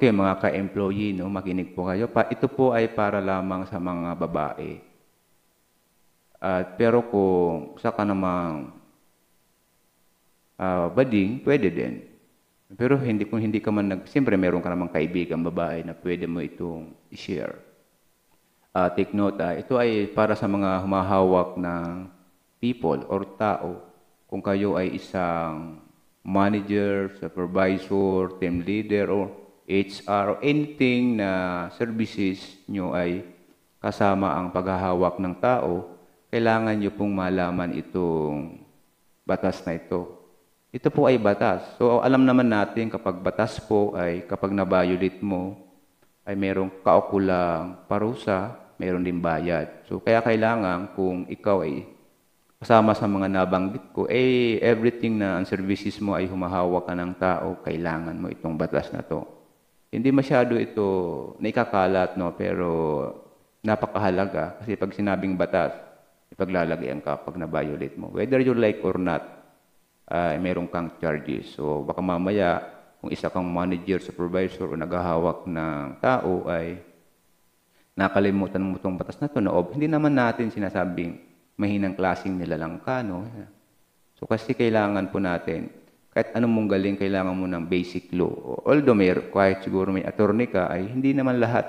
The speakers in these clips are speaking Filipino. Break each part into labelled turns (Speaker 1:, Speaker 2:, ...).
Speaker 1: Okay, mga ka-employee, no, makinig po kayo. Pa, ito po ay para lamang sa mga babae. At pero kung sa ka namang uh, ah, bading, pwede din. Pero hindi kung hindi ka man nag, siyempre meron ka namang kaibigan babae na pwede mo itong i-share. Uh, take note, uh, ito ay para sa mga humahawak na people or tao. Kung kayo ay isang manager, supervisor, team leader, or HR, anything na services nyo ay kasama ang paghahawak ng tao, kailangan nyo pong malaman itong batas na ito. Ito po ay batas. So alam naman natin kapag batas po ay kapag na mo, ay merong kaukulang parusa, meron din bayad. So kaya kailangan kung ikaw ay kasama sa mga nabanggit ko, eh everything na ang services mo ay humahawak ka ng tao, kailangan mo itong batas na to hindi masyado ito naikakalat, no? pero napakahalaga kasi pag sinabing batas, ipaglalagyan ka pag na-violate mo. Whether you like or not, uh, meron kang charges. So baka mamaya, kung isa kang manager, supervisor o naghahawak ng tao ay nakalimutan mo itong batas na ito. No? Hindi naman natin sinasabing mahinang klaseng nilalang ka. No? So kasi kailangan po natin kahit anong mong galing, kailangan mo ng basic law. Although may, kahit siguro may attorney ka, ay hindi naman lahat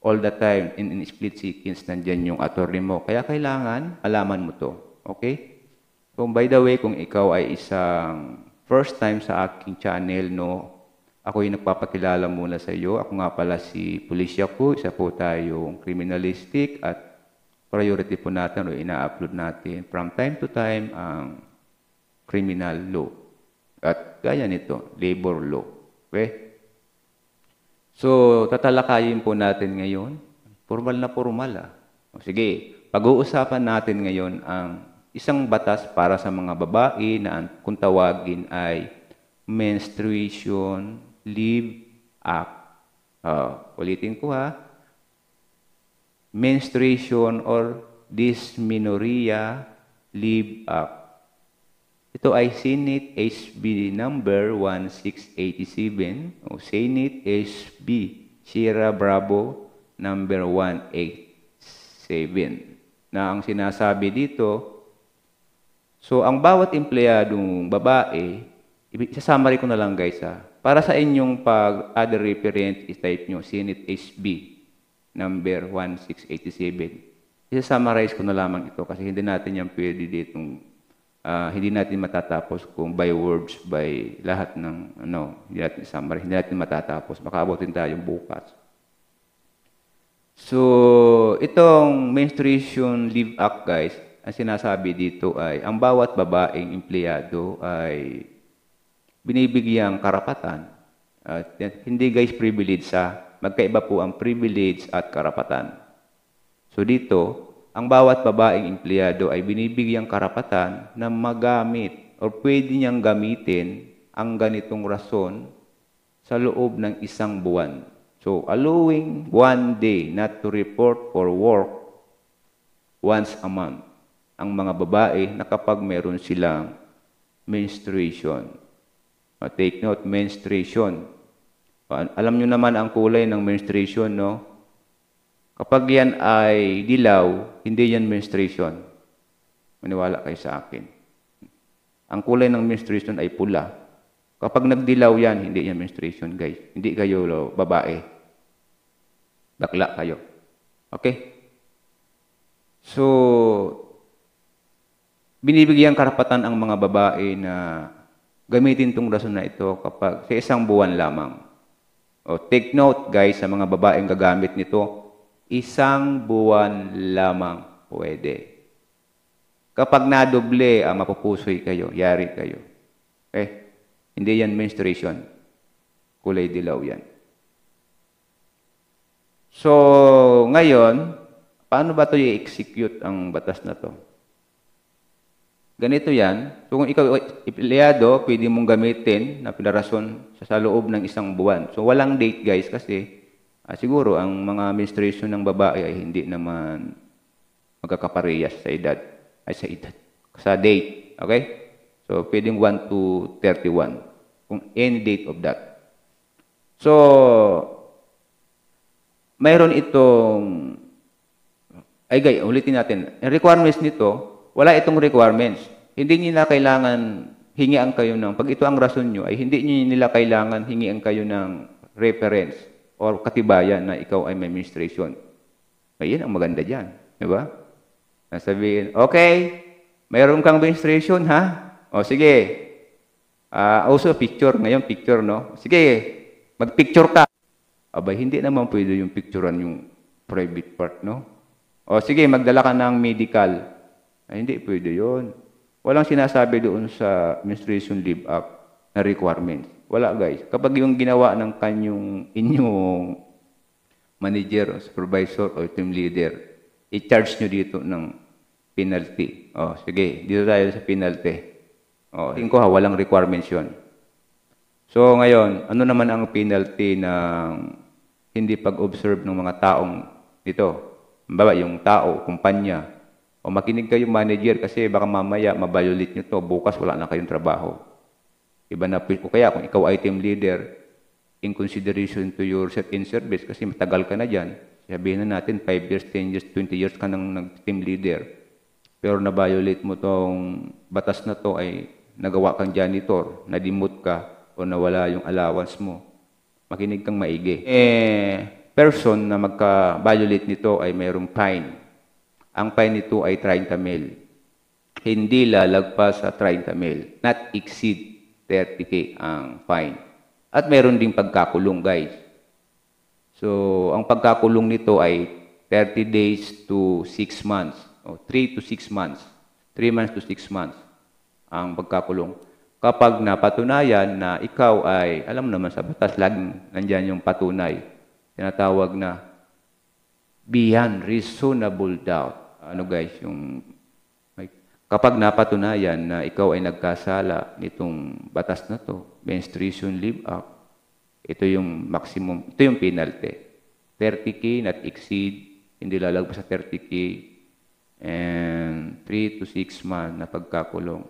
Speaker 1: all the time in, in split seconds nandyan yung attorney mo. Kaya kailangan alaman mo to. Okay? So by the way, kung ikaw ay isang first time sa aking channel, no, ako yung nagpapakilala muna sa iyo. Ako nga pala si Police Yaku, isa po tayong criminalistic at priority po natin o ina-upload natin from time to time ang criminal law. At gaya nito, labor law. Okay? So, tatalakayin po natin ngayon. Formal na formal ah. Sige, pag-uusapan natin ngayon ang isang batas para sa mga babae na kung tawagin ay Menstruation Leave Act. Uh, ulitin ko ha. Menstruation or Dysmenorrhea Leave Act. Ito ay Senate HB number 1687 o Senate HB Sierra Bravo number 187 na ang sinasabi dito So ang bawat empleyadong babae, i-summary ko na lang guys ha, para sa inyong pag other reference type nyo, Senate HB number 1687. I-summarize ko na lamang ito kasi hindi natin yan pwede dito uh, hindi natin matatapos kung by words, by lahat ng, ano, hindi natin summary, hindi natin matatapos. Makaabotin tayo bukas. So, itong menstruation leave act, guys, ang sinasabi dito ay, ang bawat babaeng empleyado ay binibigyang karapatan. At hindi guys privilege sa, magkaiba po ang privilege at karapatan. So dito, ang bawat babaeng empleyado ay binibigyang karapatan na magamit o pwede niyang gamitin ang ganitong rason sa loob ng isang buwan. So, allowing one day not to report for work once a month ang mga babae na kapag meron silang menstruation. Take note, menstruation. Alam nyo naman ang kulay ng menstruation, no? Kapag yan ay dilaw, hindi yan menstruation. Maniwala kayo sa akin. Ang kulay ng menstruation ay pula. Kapag nagdilaw yan, hindi yan menstruation, guys. Hindi kayo lo, babae. Bakla kayo. Okay? So, binibigyan karapatan ang mga babae na gamitin tong rason na ito kapag sa isang buwan lamang. O, take note, guys, sa mga babaeng gagamit nito Isang buwan lamang pwede. Kapag nadoble, ah, mapupusoy kayo, yari kayo. Eh, hindi yan menstruation. Kulay dilaw yan. So, ngayon, paano ba to i-execute ang batas na to? Ganito yan. So, kung ikaw empleyado, pwede mong gamitin na pinarason sa, sa loob ng isang buwan. So, walang date guys kasi Ah, siguro ang mga menstruation ng babae ay hindi naman magkakaparehas sa edad. Ay sa edad. Sa date. Okay? So, pwedeng 1 to 31. Kung any date of that. So, mayroon itong ay gay, ulitin natin. requirements nito, wala itong requirements. Hindi nila kailangan hingian kayo ng, pag ito ang rason nyo, ay hindi nila kailangan hingian kayo ng reference or katibayan na ikaw ay may menstruation. Ayan ang maganda dyan. Di ba? Sabihin, okay, mayroon kang menstruation, ha? O sige, uh, also picture, ngayon picture, no? Sige, magpicture ka. Abay, hindi naman pwede yung picturean yung private part, no? O sige, magdala ka ng medical. Ay, hindi pwede yon. Walang sinasabi doon sa Menstruation Leave Act na requirements. Wala guys. Kapag yung ginawa ng kanyong inyong manager supervisor or team leader, i-charge nyo dito ng penalty. Oh, sige, dito tayo sa penalty. Oh, tingin ko ha, walang requirements yun. So ngayon, ano naman ang penalty ng hindi pag-observe ng mga taong dito? Mababa, yung tao, kumpanya. O makinig kayo manager kasi baka mamaya mabiolate nyo to, bukas wala na kayong trabaho iba na, o kaya kung ikaw ay team leader, in consideration to your in service, kasi matagal ka na dyan, sabihin na natin 5 years, 10 years, 20 years ka nang nag-team leader, pero na-violate mo tong batas na to ay nagawa kang janitor, na-demote ka, o nawala yung allowance mo. Makinig kang maigi. Eh, person na magka-violate nito ay mayroong fine. Ang fine nito ay 30 mil. Hindi lalagpas sa 30 mil. Not exceed 30K ang fine. At meron ding pagkakulong, guys. So, ang pagkakulong nito ay 30 days to 6 months. O, 3 to 6 months. 3 months to 6 months ang pagkakulong. Kapag napatunayan na ikaw ay, alam naman sa batas, laging nandyan yung patunay, tinatawag na beyond reasonable doubt. Ano guys, yung Kapag napatunayan na ikaw ay nagkasala nitong batas na to, menstruation leave up, ito yung maximum, ito yung penalty. 30K not exceed, hindi lalagpas sa 30K, and 3 to 6 months na pagkakulong.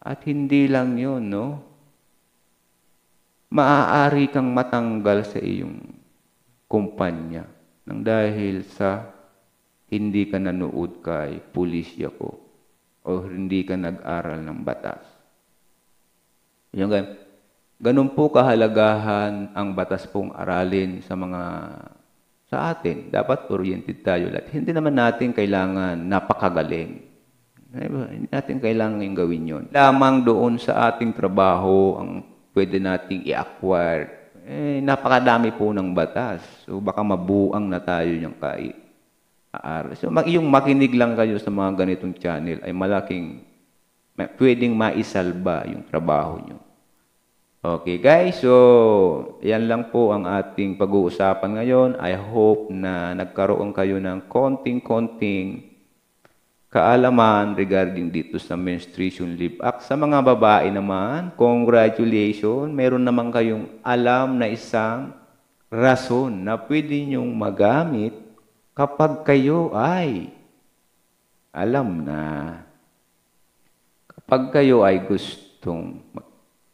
Speaker 1: At hindi lang yun, no? Maaari kang matanggal sa iyong kumpanya nang dahil sa hindi ka nanood kay pulisya ko o hindi ka nag-aral ng batas. Yung ganun. Ganun po kahalagahan ang batas pong aralin sa mga sa atin. Dapat oriented tayo lahat. Hindi naman natin kailangan napakagaling. Hindi natin kailangan gawin yon. Lamang doon sa ating trabaho ang pwede nating i-acquire. Eh, napakadami po ng batas. So baka mabuang na tayo niyang kahit aral. So, yung makinig lang kayo sa mga ganitong channel ay malaking, pwedeng maisalba yung trabaho nyo. Okay guys, so yan lang po ang ating pag-uusapan ngayon. I hope na nagkaroon kayo ng konting-konting kaalaman regarding dito sa menstruation leave act. Sa mga babae naman, congratulations, meron naman kayong alam na isang rason na pwede nyong magamit kapag kayo ay alam na kapag kayo ay gustong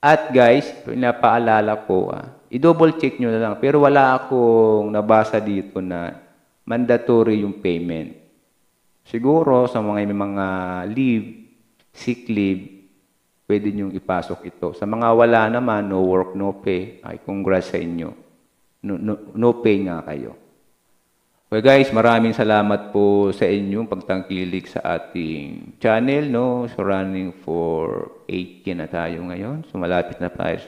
Speaker 1: at guys, pinapaalala ko ah, i-double check nyo na lang pero wala akong nabasa dito na mandatory yung payment. Siguro sa mga mga leave, sick leave, pwede nyo ipasok ito. Sa mga wala naman, no work, no pay, ay congrats sa inyo. No, no, no pay nga kayo. Well guys, maraming salamat po sa inyong pagtangkilik sa ating channel, no? So running for 8K na tayo ngayon. So malapit na tayo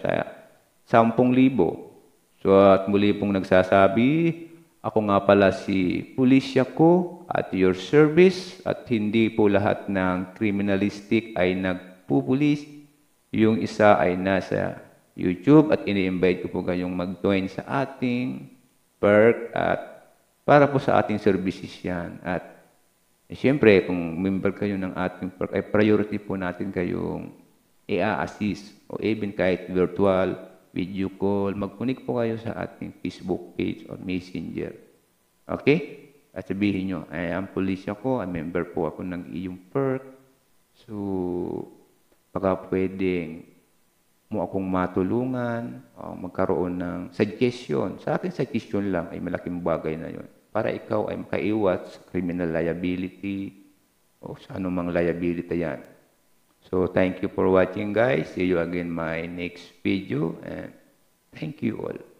Speaker 1: sa 10,000. So at muli pong nagsasabi, ako nga pala si Pulisya ko at your service at hindi po lahat ng criminalistic ay nagpupulis. Yung isa ay nasa YouTube at ini-invite ko po kayong mag-join sa ating perk at para po sa ating services yan. At eh, siyempre, kung member kayo ng ating eh, priority po natin kayong i-assist o even kahit virtual, video call, mag-connect po kayo sa ating Facebook page or Messenger. Okay? At sabihin nyo, I am police ako, I member po ako ng iyong perk. So, baka pwedeng mo akong matulungan, uh, magkaroon ng suggestion. Sa akin, suggestion lang ay malaking bagay na yon para ikaw ay makaiwas sa criminal liability o sa anumang liability yan. So, thank you for watching, guys. See you again my next video and thank you all.